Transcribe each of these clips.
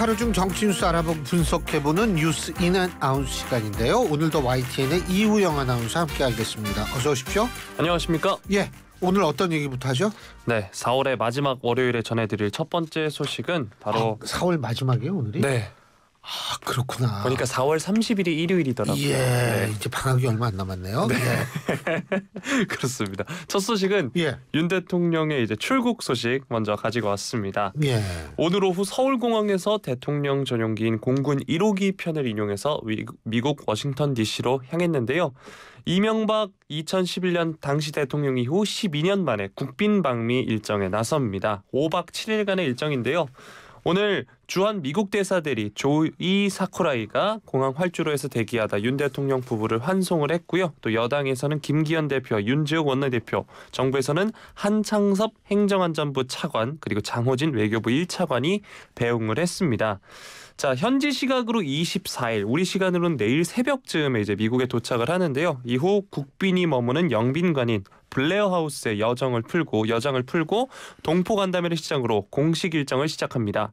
하루 중 정치 뉴스 알아보고 분석해보는 뉴스 인앤아웃 시간인데요. 오늘도 YTN의 이우영 아나운서 함께하겠습니다. 어서 오십시오. 안녕하십니까? 예. 오늘 어떤 얘기부터 하죠? 네, 4월의 마지막 월요일에 전해드릴 첫 번째 소식은 바로 아, 4월 마지막이에요 오늘이? 네, 아 그렇구나. 보니까 그러니까 4월 30일이 일요일이더라고요. 예, 네. 이제 방학이 얼마 안 남았네요. 네. 예. 그렇습니다. 첫 소식은 예. 윤 대통령의 이제 출국 소식 먼저 가지고 왔습니다. 예. 오늘 오후 서울공항에서 대통령 전용기인 공군 1호기 편을 이용해서 미국 워싱턴 D.C.로 향했는데요. 이명박 2011년 당시 대통령 이후 12년 만에 국빈 방미 일정에 나섭니다. 5박 7일간의 일정인데요. 오늘 주한 미국 대사 대리 조이 사쿠라이가 공항 활주로에서 대기하다 윤 대통령 부부를 환송을 했고요. 또 여당에서는 김기현 대표, 윤지옥 원내대표, 정부에서는 한창섭 행정안전부 차관 그리고 장호진 외교부 1차관이 배웅을 했습니다. 자, 현지 시각으로 24일, 우리 시간으로는 내일 새벽쯤에 이제 미국에 도착을 하는데요. 이후 국빈이 머무는 영빈관인 블레어 하우스의 여정을 풀고 여장을 풀고 동포 간담회를 시작으로 공식 일정을 시작합니다.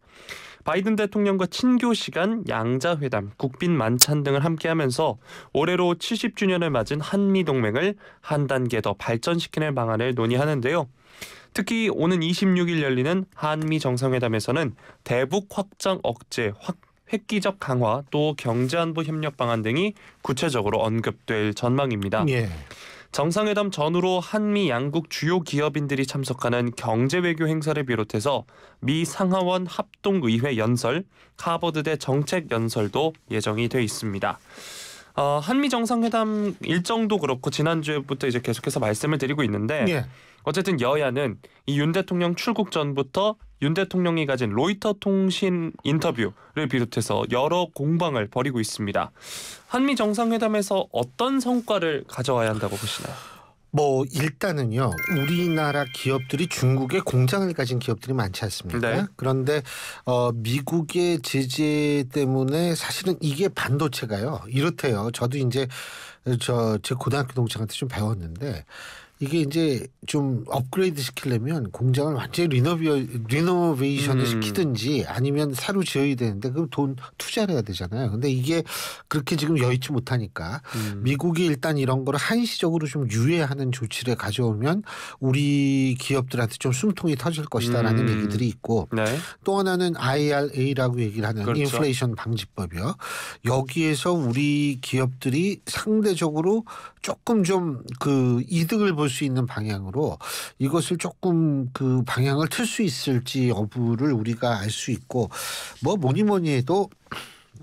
바이든 대통령과 친교 시간, 양자 회담, 국빈 만찬 등을 함께하면서 올해로 70주년을 맞은 한미 동맹을 한 단계 더 발전시키는 방안을 논의하는데요. 특히 오는 26일 열리는 한미 정상회담에서는 대북 확장 억제, 확 획기적 강화 또 경제안보 협력 방안 등이 구체적으로 언급될 전망입니다. 예. 정상회담 전후로 한미 양국 주요 기업인들이 참석하는 경제 외교 행사를 비롯해서 미 상하원 합동의회 연설, 하버드대 정책 연설도 예정이 돼 있습니다. 어, 한미 정상회담 일정도 그렇고 지난주부터 이제 계속해서 말씀을 드리고 있는데 예. 어쨌든 여야는 이 윤 대통령 출국 전부터 윤 대통령이 가진 로이터 통신 인터뷰를 비롯해서 여러 공방을 벌이고 있습니다. 한미 정상회담에서 어떤 성과를 가져와야 한다고 보시나요? 뭐 일단은요 우리나라 기업들이 중국에 공장을 가진 기업들이 많지 않습니까? 네. 그런데 어, 미국의 제재 때문에 사실은 이게 반도체가요 이렇대요. 저도 이제 저 제 고등학교 동창한테 좀 배웠는데 이게 이제 좀 업그레이드 시키려면 공장을 완전히 리노비어 리노베이션을 음. 시키든지 아니면 새로 지어야 되는데 그럼 돈 투자를 해야 되잖아요. 근데 이게 그렇게 지금 여의치 못하니까 음. 미국이 일단 이런 거를 한시적으로 좀 유예하는 조치를 가져오면 우리 기업들한테 좀 숨통이 터질 것이다라는 음. 얘기들이 있고 네. 또 하나는 IRA라고 얘기를 하는 그렇죠. 인플레이션 방지법이요. 여기에서 우리 기업들이 상대적으로 조금 좀 그 이득을 볼 볼수 있는 방향으로 이것을 조금 그 방향을 틀 수 있을지 여부를 우리가 알 수 있고 뭐 뭐니 뭐니 해도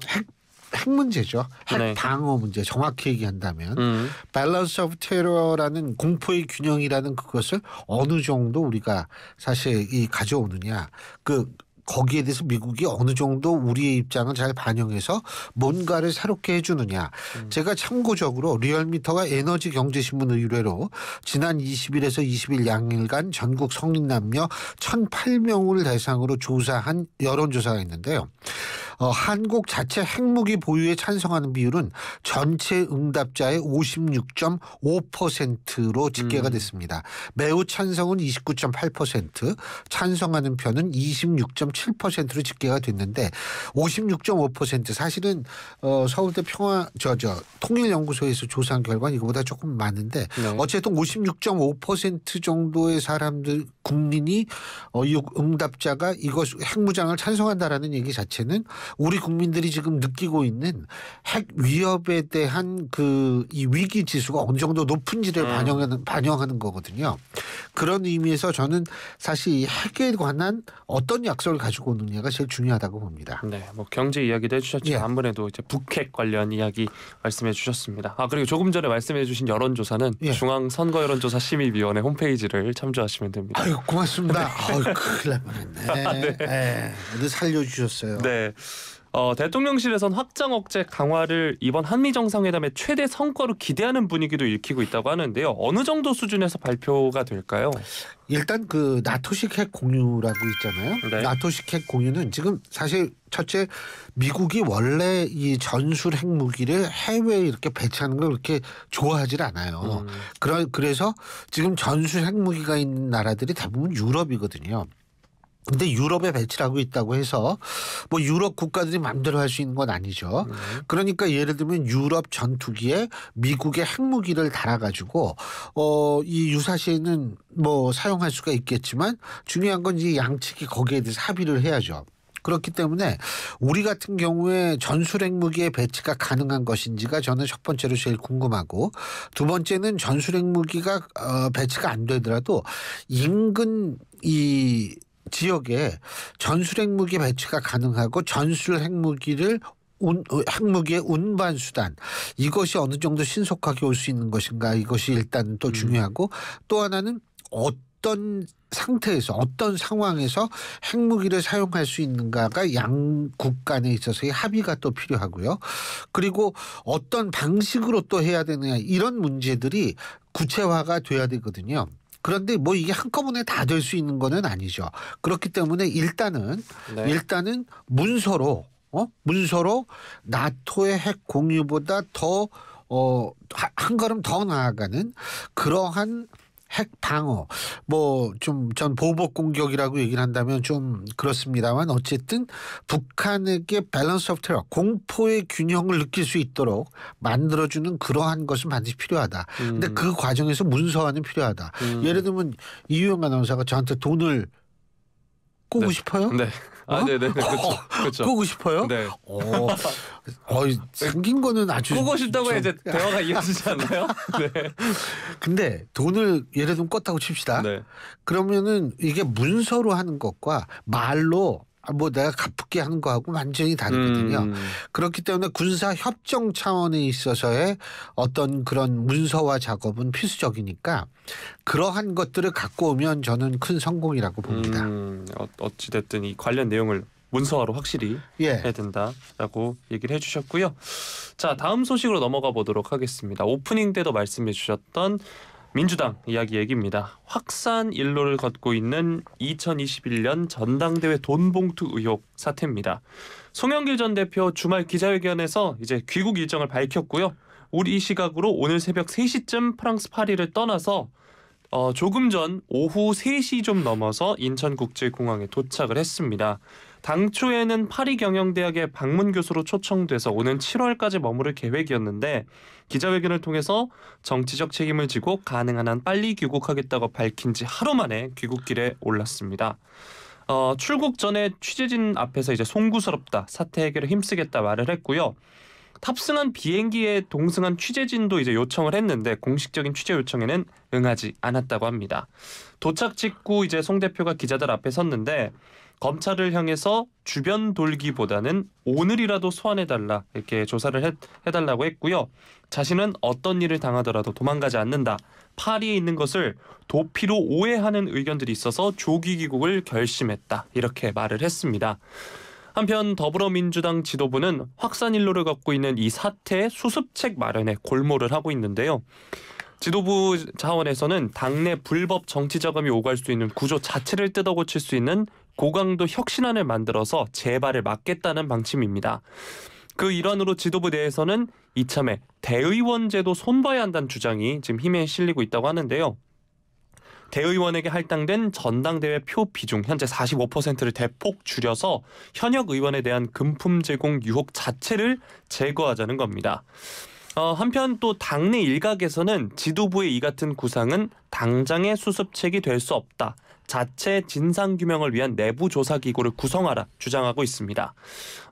핵, 핵 문제죠. 핵 네. 방어 문제 정확히 얘기한다면 밸런스 오브 테러라는 공포의 균형이라는 그것을 어느 정도 우리가 사실 이 가져오느냐 그 거기에 대해서 미국이 어느 정도 우리의 입장을 잘 반영해서 뭔가를 새롭게 해주느냐. 음. 제가 참고적으로 리얼미터가 에너지 경제신문 의뢰로 지난 20일에서 20일 양일간 전국 성인 남녀 1,008명을 대상으로 조사한 여론조사가 있는데요. 어, 한국 자체 핵무기 보유에 찬성하는 비율은 전체 응답자의 56.5%로 집계가 음. 됐습니다. 매우 찬성은 29.8%, 찬성하는 편은 26.7%로 집계가 됐는데 56.5% 사실은 어, 서울대 평화 저 저 통일연구소에서 조사한 결과 이거보다 조금 많은데 네. 어쨌든 56.5% 정도의 사람들 국민이 어, 응답자가 이것 핵무장을 찬성한다라는 얘기 자체는 우리 국민들이 지금 느끼고 있는 핵 위협에 대한 그 이 위기 지수가 어느 정도 높은지를 음. 반영하는 반영하는 거거든요. 그런 의미에서 저는 사실 핵에 관한 어떤 약속을 가지고 오느냐가 제일 중요하다고 봅니다. 네, 뭐 경제 이야기도 해주셨지만 예. 한번에도 이제 북핵 관련 이야기 말씀해주셨습니다. 아 그리고 조금 전에 말씀해주신 여론조사는 예. 중앙 선거 여론조사 심의위원회 홈페이지를 참조하시면 됩니다. 아유 고맙습니다. 네. 아유 큰일 날 뻔했네. 아, 네. 네, 살려주셨어요. 네, 어, 대통령실에선 확장 억제 강화를 이번 한미 정상회담의 최대 성과로 기대하는 분위기도 일으키고 있다고 하는데요. 어느 정도 수준에서 발표가 될까요? 일단 그 나토식 핵 공유라고 있잖아요. 네. 나토식 핵 공유는 지금 사실 첫째 미국이 원래 이 전술 핵무기를 해외에 이렇게 배치하는 걸 그렇게 좋아하질 않아요. 음. 그러, 그래서 지금 전술 핵무기가 있는 나라들이 대부분 유럽이거든요. 근데 유럽에 배치를 하고 있다고 해서 뭐 유럽 국가들이 마음대로 할 수 있는 건 아니죠. 네. 그러니까 예를 들면 유럽 전투기에 미국의 핵무기를 달아가지고 어 이 유사시에는 뭐 사용할 수가 있겠지만 중요한 건 이 양측이 거기에 대해서 합의를 해야죠. 그렇기 때문에 우리 같은 경우에 전술 핵무기의 배치가 가능한 것인지가 저는 첫 번째로 제일 궁금하고 두 번째는 전술 핵무기가 어, 배치가 안 되더라도 인근 이 지역에 전술 핵무기 배치가 가능하고 전술 핵무기를 운, 어, 핵무기의 운반 수단 이것이 어느 정도 신속하게 올 수 있는 것인가 이것이 일단 또 음. 중요하고 음. 또 하나는 어떤 상태에서 어떤 상황에서 핵무기를 사용할 수 있는가가 양국 간에 있어서의 합의가 또 필요하고요. 그리고 어떤 방식으로 또 해야 되느냐 이런 문제들이 구체화가 돼야 되거든요. 그런데 뭐 이게 한꺼번에 다 될 수 있는 거는 아니죠. 그렇기 때문에 일단은 네. 일단은 문서로 어? 문서로 나토의 핵 공유보다 더 어, 한 걸음 더 나아가는 그러한 핵 방어 뭐좀 전 보복 공격이라고 얘기를 한다면 좀 그렇습니다만 어쨌든 북한에게 밸런스 오브 테러 공포의 균형을 느낄 수 있도록 만들어주는 그러한 것은 반드시 필요하다. 음. 근데 그 과정에서 문서화는 필요하다. 음. 예를 들면 이유영 아나운서가 저한테 돈을 꼬고 네. 싶어요? 네. 아, 네네. 그렇죠. 끄고 싶어요? 네. 어, 어, 생긴 거는 아주. 끄고 싶다고 좀... 이제 대화가 이어지지 않나요? 네. 근데 돈을 예를 들면 껐다고 칩시다. 네. 그러면은 이게 문서로 하는 것과 말로 아, 뭐 내가 가볍게 하는 거하고 완전히 다르거든요. 음. 그렇기 때문에 군사 협정 차원에 있어서의 어떤 그런 문서화 작업은 필수적이니까 그러한 것들을 갖고 오면 저는 큰 성공이라고 봅니다. 음. 어, 어찌 됐든 이 관련 내용을 문서화로 확실히 예. 해야 된다라고 얘기를 해주셨고요. 자 다음 소식으로 넘어가 보도록 하겠습니다. 오프닝 때도 말씀해주셨던 민주당 이야기 얘기입니다. 확산 일로를 걷고 있는 2021년 전당대회 돈봉투 의혹 사태입니다. 송영길 전 대표 주말 기자회견에서 이제 귀국 일정을 밝혔고요. 우리 시각으로 오늘 새벽 3시쯤 프랑스 파리를 떠나서 어, 조금 전 오후 3시 좀 넘어서 인천국제공항에 도착을 했습니다. 당초에는 파리 경영대학의 방문 교수로 초청돼서 오는 7월까지 머무를 계획이었는데 기자회견을 통해서 정치적 책임을 지고 가능한 한 빨리 귀국하겠다고 밝힌 지 하루 만에 귀국길에 올랐습니다. 어, 출국 전에 취재진 앞에서 이제 송구스럽다 사태 해결에 힘쓰겠다 말을 했고요. 탑승한 비행기에 동승한 취재진도 이제 요청을 했는데 공식적인 취재 요청에는 응하지 않았다고 합니다. 도착 직후 이제 송 대표가 기자들 앞에 섰는데 검찰을 향해서 주변 돌기보다는 오늘이라도 소환해달라 이렇게 조사를 해, 해달라고 했고요. 자신은 어떤 일을 당하더라도 도망가지 않는다. 파리에 있는 것을 도피로 오해하는 의견들이 있어서 조기 귀국을 결심했다. 이렇게 말을 했습니다. 한편 더불어민주당 지도부는 확산 일로를 걷고 있는 이 사태의 수습책 마련에 골몰을 하고 있는데요. 지도부 차원에서는 당내 불법 정치 자금이 오갈 수 있는 구조 자체를 뜯어고칠 수 있는 고강도 혁신안을 만들어서 재발을 막겠다는 방침입니다. 그 일환으로 지도부 내에서는 이참에 대의원제도 손봐야 한다는 주장이 지금 힘에 실리고 있다고 하는데요. 대의원에게 할당된 전당대회 표 비중 현재 45%를 대폭 줄여서 현역 의원에 대한 금품 제공 유혹 자체를 제거하자는 겁니다. 어, 한편 또 당내 일각에서는 지도부의 이 같은 구상은 당장의 수습책이 될 수 없다. 자체 진상 규명을 위한 내부 조사 기구를 구성하라 주장하고 있습니다.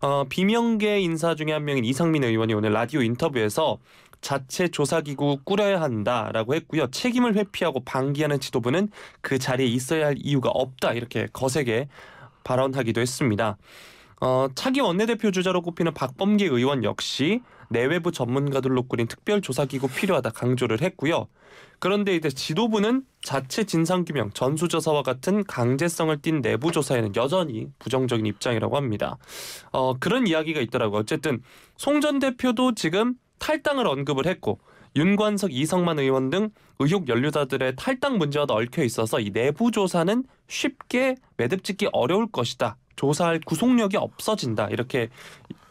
어, 비명계 인사 중에 한 명인 이상민 의원이 오늘 라디오 인터뷰에서 자체 조사기구 꾸려야 한다라고 했고요. 책임을 회피하고 방기하는 지도부는 그 자리에 있어야 할 이유가 없다 이렇게 거세게 발언하기도 했습니다. 어, 차기 원내대표 주자로 꼽히는 박범계 의원 역시 내외부 전문가들로 꾸린 특별조사기구 필요하다 강조를 했고요. 그런데 이제 지도부는 자체 진상규명, 전수조사와 같은 강제성을 띤 내부조사에는 여전히 부정적인 입장이라고 합니다. 어, 그런 이야기가 있더라고요. 어쨌든 송전 대표도 지금 탈당을 언급을 했고 윤관석, 이성만 의원 등 의혹 연루자들의 탈당 문제와 얽혀 있어서 이 내부 조사는 쉽게 매듭짓기 어려울 것이다. 조사할 구속력이 없어진다. 이렇게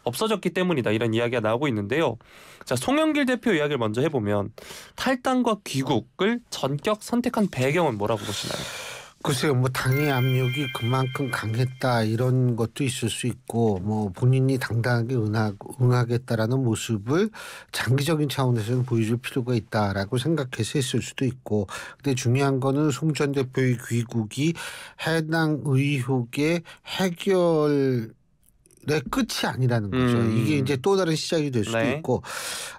없어졌기 때문이다 이런 이야기가 나오고 있는데요. 자 송영길 대표 이야기를 먼저 해보면 탈당과 귀국을 전격 선택한 배경은 뭐라고 보시나요? 글쎄요, 뭐 당의 압력이 그만큼 강했다 이런 것도 있을 수 있고, 뭐 본인이 당당하게 응하, 응하겠다라는 모습을 장기적인 차원에서는 보여줄 필요가 있다라고 생각해서 했을 수도 있고, 근데 중요한 거는 송전 대표의 귀국이 해당 의혹의 해결 의 끝이 아니라는 거죠. 음. 이게 이제 또 다른 시작이 될 수도 네. 있고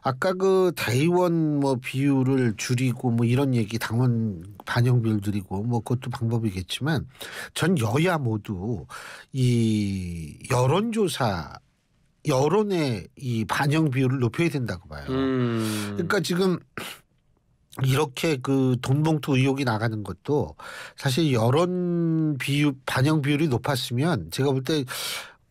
아까 그 대의원 뭐 비율을 줄이고 뭐 이런 얘기 당원 반영 비율 줄이고 뭐 그것도 방법이겠지만 전 여야 모두 이 여론조사 여론의 이 반영 비율을 높여야 된다고 봐요. 음. 그러니까 지금 이렇게 그 돈봉투 의혹이 나가는 것도 사실 여론 비율 반영 비율이 높았으면 제가 볼때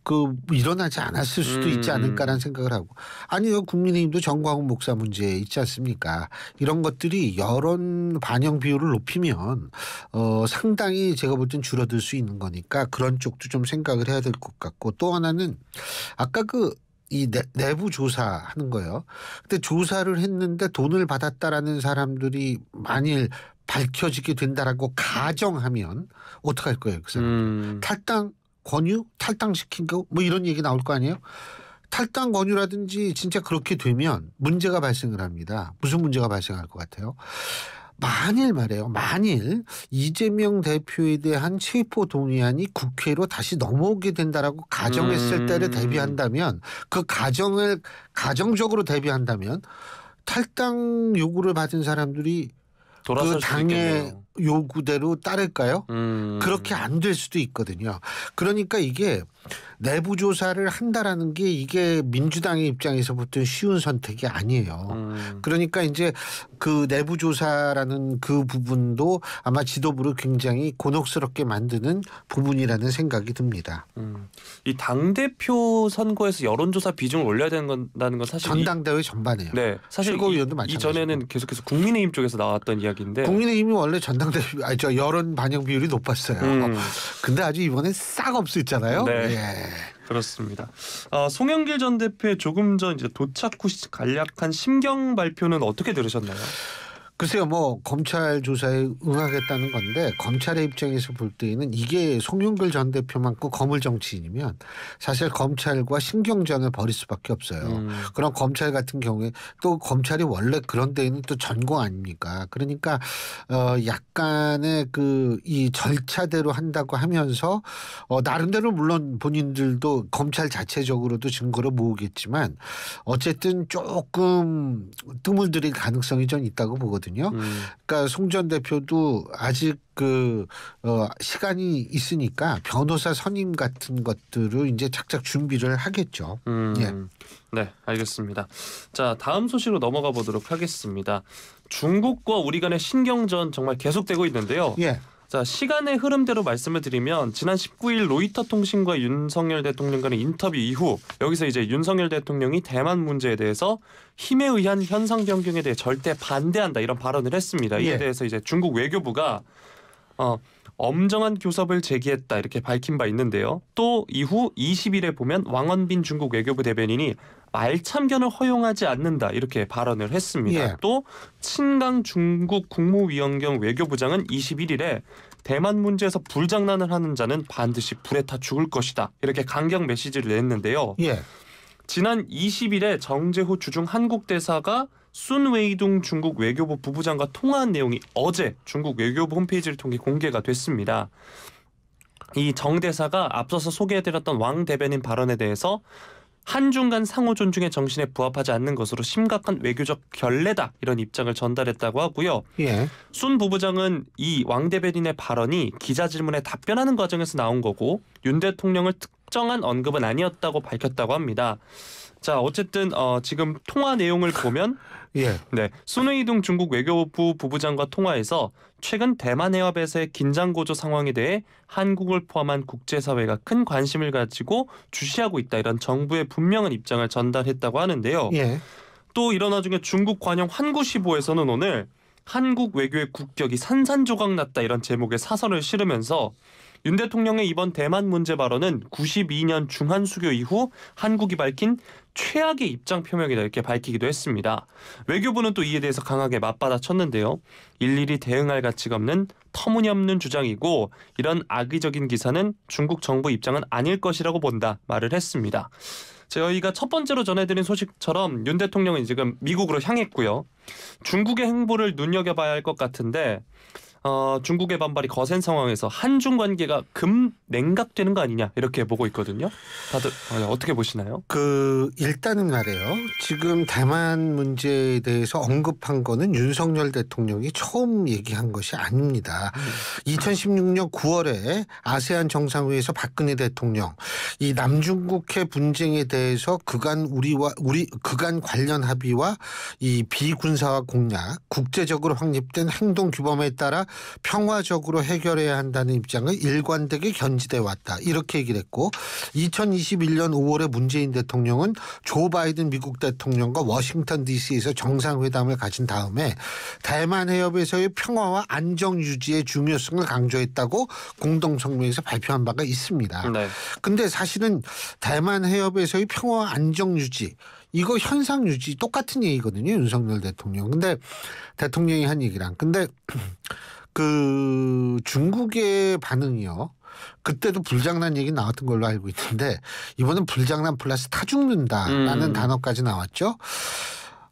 그 일어나지 않았을 수도 있지 음. 않을까라는 생각을 하고 아니 요 국민의힘도 정광훈 목사 문제 있지 않습니까 이런 것들이 여론 반영 비율을 높이면 어 상당히 제가 볼 땐 줄어들 수 있는 거니까 그런 쪽도 좀 생각을 해야 될 것 같고 또 하나는 아까 그 이 내, 부 조사하는 거예요. 근데 조사를 했는데 돈을 받았다라는 사람들이 만일 밝혀지게 된다라고 가정하면 어떡할 거예요, 그 사람? 음. 탈당 권유 탈당시킨 거 뭐 이런 얘기 나올 거 아니에요? 탈당 권유라든지 진짜 그렇게 되면 문제가 발생을 합니다. 무슨 문제가 발생할 것 같아요? 만일 말이에요. 만일 이재명 대표에 대한 체포 동의안이 국회로 다시 넘어오게 된다라고 가정했을 음. 때를 대비한다면 그 가정을 가정적으로 대비한다면 탈당 요구를 받은 사람들이 그 당의 요구대로 따를까요? 음. 그렇게 안 될 수도 있거든요. 그러니까 이게 내부 조사를 한다라는 게 이게 민주당의 입장에서 보통 쉬운 선택이 아니에요. 음. 그러니까 이제 그 내부 조사라는 그 부분도 아마 지도부를 굉장히 곤혹스럽게 만드는 부분이라는 생각이 듭니다. 음. 이당 대표 선거에서 여론조사 비중을 올려야 되는 건다는건 사실 전당대회 전반에요. 네, 사실 최고위원도 많이 이전에는 계속해서 국민의힘 쪽에서 나왔던 이야기인데 국민의힘이 원래 전당대회 아저 여론 반영 비율이 높았어요. 음. 근데 아주 이번엔 싹 없어졌잖아요. 네. 예. 그렇습니다. 어, 송영길 전 대표의 조금 전 이제 도착 후 간략한 심경 발표는 어떻게 들으셨나요? 글쎄요, 뭐 검찰 조사에 응하겠다는 건데 검찰의 입장에서 볼 때에는 이게 송영길 전 대표만큼 거물 정치인이면 사실 검찰과 신경전을 벌일 수밖에 없어요. 음. 그럼 검찰 같은 경우에 또 검찰이 원래 그런 데에는 또 전공 아닙니까? 그러니까 어 약간의 그 이 절차대로 한다고 하면서 어 나름대로 물론 본인들도 검찰 자체적으로도 증거를 모으겠지만 어쨌든 조금 뜸을 들일 가능성이 좀 있다고 보거든요. 거거든요. 음. 그러니까 송전 대표도 아직 그 어, 시간이 있으니까 변호사 선임 같은 것들을 이제 착착 준비를 하겠죠. 음. 예. 네, 알겠습니다. 자, 다음 소식으로 넘어가 보도록 하겠습니다. 중국과 우리 간의 신경전 정말 계속되고 있는데요. 예. 자 시간의 흐름대로 말씀을 드리면 지난 19일 로이터 통신과 윤석열 대통령 간의 인터뷰 이후 여기서 이제 윤석열 대통령이 대만 문제에 대해서 힘에 의한 현상 변경에 대해 절대 반대한다 이런 발언을 했습니다. 이에 예. 대해서 이제 중국 외교부가 어 엄정한 교섭을 제기했다 이렇게 밝힌 바 있는데요. 또 이후 20일에 보면 왕원빈 중국 외교부 대변인이 말참견을 허용하지 않는다 이렇게 발언을 했습니다. 예. 또 친강 중국 국무위원 겸 외교부장은 21일에 대만 문제에서 불장난을 하는 자는 반드시 불에 타 죽을 것이다 이렇게 강경 메시지를 냈는데요. 예. 지난 20일에 정재호 주중 한국 대사가 순웨이동 중국 외교부 부부장과 통화한 내용이 어제 중국 외교부 홈페이지를 통해 공개가 됐습니다. 이 정 대사가 앞서서 소개해드렸던 왕 대변인 발언에 대해서 한중 간 상호 존중의 정신에 부합하지 않는 것으로 심각한 외교적 결례다 이런 입장을 전달했다고 하고요. 예. 순 부부장은 이왕 대변인의 발언이 기자 질문에 답변하는 과정에서 나온 거고 윤 대통령을 특 특정한 언급은 아니었다고 밝혔다고 합니다. 자 어쨌든 어, 지금 통화 내용을 보면 예. 네 순회이동 중국 외교부 부부장과 통화에서 최근 대만 해협에서의 긴장 고조 상황에 대해 한국을 포함한 국제사회가 큰 관심을 가지고 주시하고 있다 이런 정부의 분명한 입장을 전달했다고 하는데요. 예. 또 이런 와중에 중국 관영 환구시보에서는 오늘 한국 외교의 국격이 산산조각 났다 이런 제목의 사설을 실으면서 윤 대통령의 이번 대만 문제 발언은 92년 중한 수교 이후 한국이 밝힌 최악의 입장 표명이다 이렇게 밝히기도 했습니다. 외교부는 또 이에 대해서 강하게 맞받아쳤는데요. 일일이 대응할 가치가 없는 터무니없는 주장이고 이런 악의적인 기사는 중국 정부 입장은 아닐 것이라고 본다 말을 했습니다. 저희가 첫 번째로 전해드린 소식처럼 윤 대통령은 지금 미국으로 향했고요. 중국의 행보를 눈여겨봐야 할 것 같은데 어, 중국의 반발이 거센 상황에서 한중 관계가 금 냉각되는 거 아니냐 이렇게 보고 있거든요. 다들 어, 어떻게 어 보시나요? 그 일단은 말이에요. 지금 대만 문제에 대해서 언급한 거는 윤석열 대통령이 처음 얘기한 것이 아닙니다. 음. 2016년 9월에 아세안 정상회의에서 박근혜 대통령 이 남중국해 분쟁에 대해서 그간 우리와 우리 그간 관련 합의와 이 비군사화 공약, 국제적으로 확립된 행동 규범에 따라 평화적으로 해결해야 한다는 입장을 일관되게 견지돼 왔다. 이렇게 얘기를 했고 2021년 5월에 문재인 대통령은 조 바이든 미국 대통령과 워싱턴 DC에서 정상회담을 가진 다음에 대만 해협에서의 평화와 안정 유지의 중요성을 강조했다고 공동 성명에서 발표한 바가 있습니다. 네. 근데 사실은 대만 해협에서의 평화 안정 유지 이거 현상 유지 똑같은 얘기거든요. 윤석열 대통령. 근데 대통령이 한 얘기랑. 근데 그 중국의 반응이요. 그때도 불장난 얘기 나왔던 걸로 알고 있는데 이번엔 불장난 플러스 타 죽는다라는 음. 단어까지 나왔죠.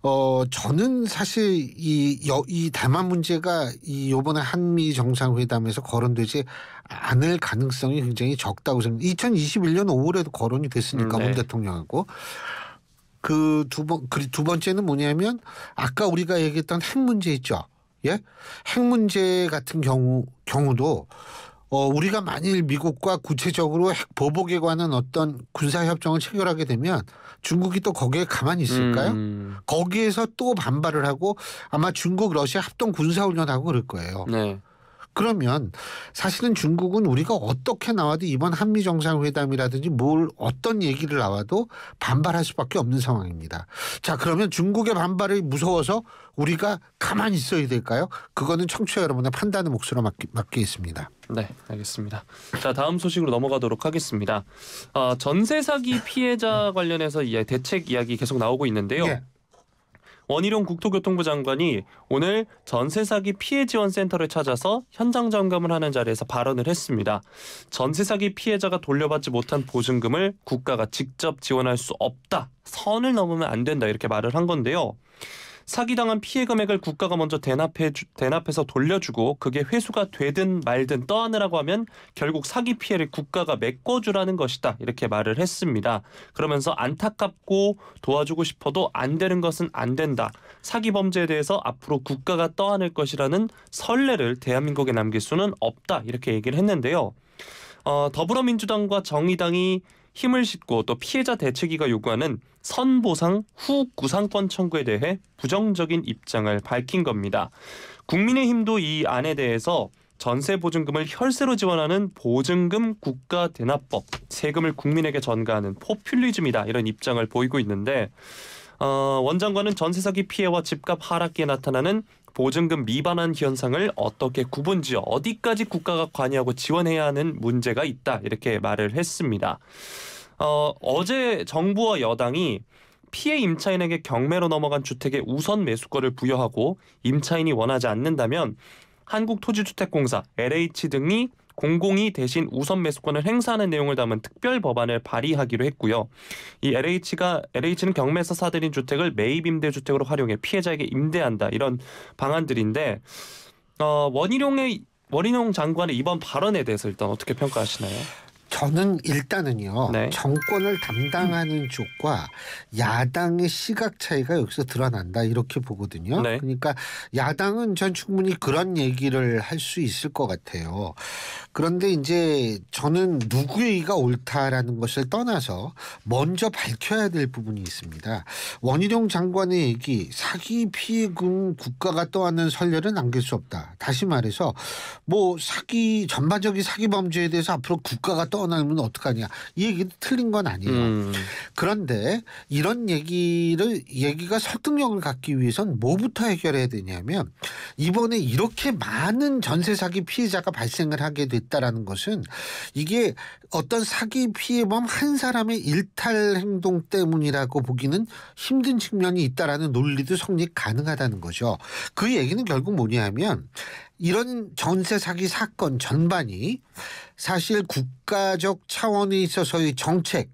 어 저는 사실 이이 이 대만 문제가 이 요번에 한미 정상회담에서 거론되지 않을 가능성이 굉장히 적다고 생각합니다. 2021년 5월에도 거론이 됐으니까 음, 네. 문 대통령하고 그 두 번그두 번째는 뭐냐면 아까 우리가 얘기했던 핵 문제 있죠. 예? 핵 문제 같은 경우 경우도 어, 우리가 만일 미국과 구체적으로 핵 보복에 관한 어떤 군사 협정을 체결하게 되면 중국이 또 거기에 가만히 있을까요? 음. 거기에서 또 반발을 하고 아마 중국 러시아 합동 군사 훈련하고 그럴 거예요. 네. 그러면 사실은 중국은 우리가 어떻게 나와도 이번 한미 정상회담이라든지 뭘 어떤 얘기를 나와도 반발할 수밖에 없는 상황입니다. 자 그러면 중국의 반발이 무서워서 우리가 가만히 있어야 될까요? 그거는 청취자 여러분의 판단의 몫으로 맡기, 맡기겠습니다. 네, 알겠습니다. 자, 다음 소식으로 넘어가도록 하겠습니다. 아, 전세 사기 피해자 관련해서 대책 이야기 계속 나오고 있는데요. 예. 원희룡 국토교통부 장관이 오늘 전세 사기 피해 지원 센터를 찾아서 현장 점검을 하는 자리에서 발언을 했습니다. 전세 사기 피해자가 돌려받지 못한 보증금을 국가가 직접 지원할 수 없다. 선을 넘으면 안 된다 이렇게 말을 한 건데요. 사기당한 피해 금액을 국가가 먼저 대납해 대납해서 돌려주고 그게 회수가 되든 말든 떠안으라고 하면 결국 사기 피해를 국가가 메꿔주라는 것이다 이렇게 말을 했습니다. 그러면서 안타깝고 도와주고 싶어도 안 되는 것은 안 된다. 사기 범죄에 대해서 앞으로 국가가 떠안을 것이라는 선례를 대한민국에 남길 수는 없다 이렇게 얘기를 했는데요. 어, 더불어민주당과 정의당이 힘을 싣고 또 피해자 대책위가 요구하는 선보상 후 구상권 청구에 대해 부정적인 입장을 밝힌 겁니다. 국민의힘도 이 안에 대해서 전세 보증금을 혈세로 지원하는 보증금 국가 대납법, 세금을 국민에게 전가하는 포퓰리즘이다 이런 입장을 보이고 있는데 어, 원장관은 전세 사기 피해와 집값 하락기에 나타나는 보증금 미반환 현상을 어떻게 구분지어 어디까지 국가가 관여하고 지원해야 하는 문제가 있다 이렇게 말을 했습니다. 어, 어제 정부와 여당이 피해 임차인에게 경매로 넘어간 주택의 우선 매수권을 부여하고 임차인이 원하지 않는다면 한국토지주택공사 LH 등이 공공이 대신 우선 매수권을 행사하는 내용을 담은 특별 법안을 발의하기로 했고요. 이 LH가 LH는 경매에서 사들인 주택을 매입 임대 주택으로 활용해 피해자에게 임대한다 이런 방안들인데 어, 원희룡의 원희룡 장관의 이번 발언에 대해서 일단 어떻게 평가하시나요? 저는 일단은요 네. 정권을 담당하는 쪽과 야당의 시각 차이가 여기서 드러난다 이렇게 보거든요. 네. 그러니까 야당은 전 충분히 그런 얘기를 할 수 있을 것 같아요. 그런데 이제 저는 누구의 이가 옳다라는 것을 떠나서 먼저 밝혀야 될 부분이 있습니다. 원희룡 장관의 얘기 사기 피해금 국가가 떠안는 선례를 남길 수 없다. 다시 말해서 뭐 사기 전반적인 사기 범죄에 대해서 앞으로 국가가 떠안 벗어나면 어떡하냐 이 얘기도 틀린 건 아니에요. 음. 그런데 이런 얘기를 얘기가 설득력을 갖기 위해선 뭐부터 해결해야 되냐면 이번에 이렇게 많은 전세 사기 피해자가 발생을 하게 됐다라는 것은 이게 어떤 사기 피해범 한 사람의 일탈 행동 때문이라고 보기는 힘든 측면이 있다라는 논리도 성립 가능하다는 거죠. 그 얘기는 결국 뭐냐면 하 이런 전세 사기 사건 전반이 사실 국가적 차원에 있어서의 정책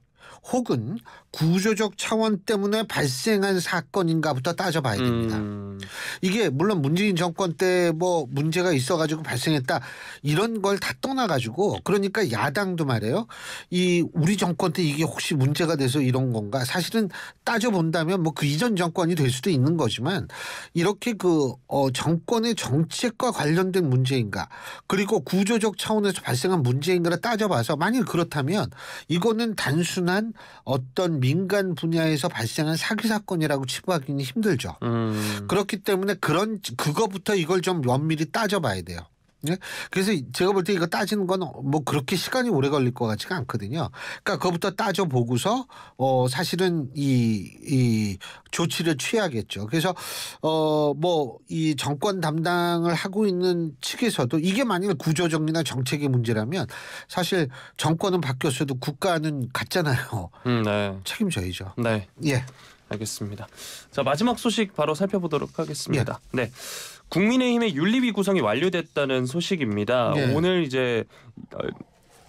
혹은 구조적 차원 때문에 발생한 사건인가부터 따져봐야 됩니다. 음... 이게 물론 문재인 정권 때 뭐 문제가 있어가지고 발생했다 이런 걸 다 떠나가지고 그러니까 야당도 말해요. 이 우리 정권 때 이게 혹시 문제가 돼서 이런 건가? 사실은 따져본다면 뭐 그 이전 정권이 될 수도 있는 거지만 이렇게 그 어 정권의 정책과 관련된 문제인가 그리고 구조적 차원에서 발생한 문제인가를 따져봐서 만일 그렇다면 이거는 단순한 어떤 민간 분야에서 발생한 사기 사건이라고 치부하기는 힘들죠. 음. 그렇기 때문에 그런 그거부터 이걸 좀 면밀히 따져봐야 돼요. 예? 그래서 제가 볼 때 이거 따지는 건뭐 어, 그렇게 시간이 오래 걸릴 것 같지가 않거든요. 그러니까 그거부터 따져 보고서 어 사실은 이, 이 조치를 취하겠죠. 그래서 어뭐이 정권 담당을 하고 있는 측에서도 이게 만일 구조 정리나 정책의 문제라면 사실 정권은 바뀌었어도 국가는 같잖아요. 음, 네. 책임져야죠. 네. 예. 알겠습니다. 자 마지막 소식 바로 살펴보도록 하겠습니다. 예. 네. 국민의힘의 윤리위 구성이 완료됐다는 소식입니다. 네. 오늘 이제 어,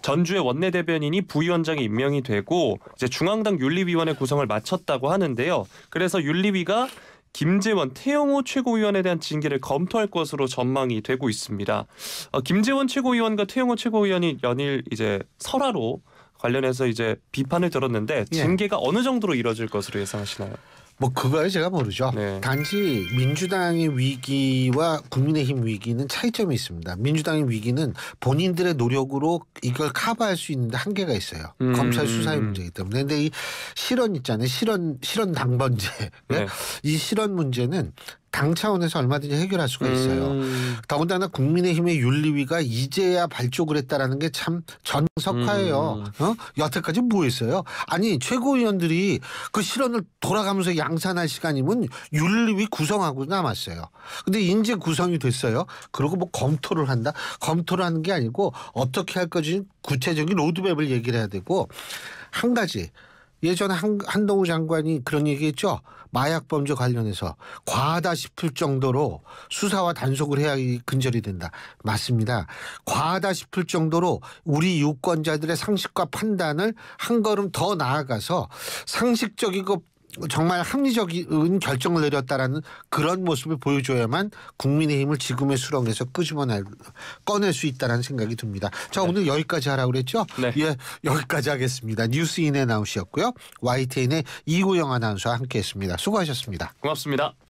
전주의 원내대변인이 부위원장이 임명이 되고 이제 중앙당 윤리위원회 구성을 마쳤다고 하는데요. 그래서 윤리위가 김재원, 태영호 최고위원에 대한 징계를 검토할 것으로 전망이 되고 있습니다. 어, 김재원 최고위원과 태영호 최고위원이 연일 이제 설화로 관련해서 이제 비판을 들었는데 예. 징계가 예. 어느 정도로 이뤄질 것으로 예상하시나요? 뭐 그거요 제가 모르죠. 네. 단지 민주당의 위기와 국민의힘 위기는 차이점이 있습니다. 민주당의 위기는 본인들의 노력으로 이걸 커버할 수 있는데 한계가 있어요. 음. 검찰 수사의 문제이기 때문에. 근데 이 실언 있잖아요. 실언 실언 당번제. 네. 이 실언 문제는 당 차원에서 얼마든지 해결할 수가 있어요. 음. 더군다나 국민의힘의 윤리위가 이제야 발족을 했다라는 게 참 전석화예요. 음, 음, 음. 어? 여태까지 뭐 했어요? 아니 최고위원들이 그 실언을 돌아가면서 양산할 시간이면 윤리위 구성하고 남았어요. 근데 인제 구성이 됐어요. 그러고뭐 검토를 한다. 검토를 하는 게 아니고 어떻게 할 것인지 구체적인 로드맵을 얘기를 해야 되고 한 가지 예전에 한, 한동우 장관이 그런 얘기했죠. 마약 범죄 관련해서 과하다 싶을 정도로 수사와 단속을 해야 근절이 된다. 맞습니다. 과하다 싶을 정도로 우리 유권자들의 상식과 판단을 한 걸음 더 나아가서 상식적이고 정말 합리적인 결정을 내렸다라는 그런 모습을 보여줘야만 국민의힘을 지금의 수렁에서 끄집어낼 꺼낼 수 있다라는 생각이 듭니다. 자 네. 오늘 여기까지 하라고 그랬죠? 네. 예 여기까지 하겠습니다. 뉴스인의 나우시였고요. YTN의 이구영 아나운서와 함께했습니다. 수고하셨습니다. 고맙습니다.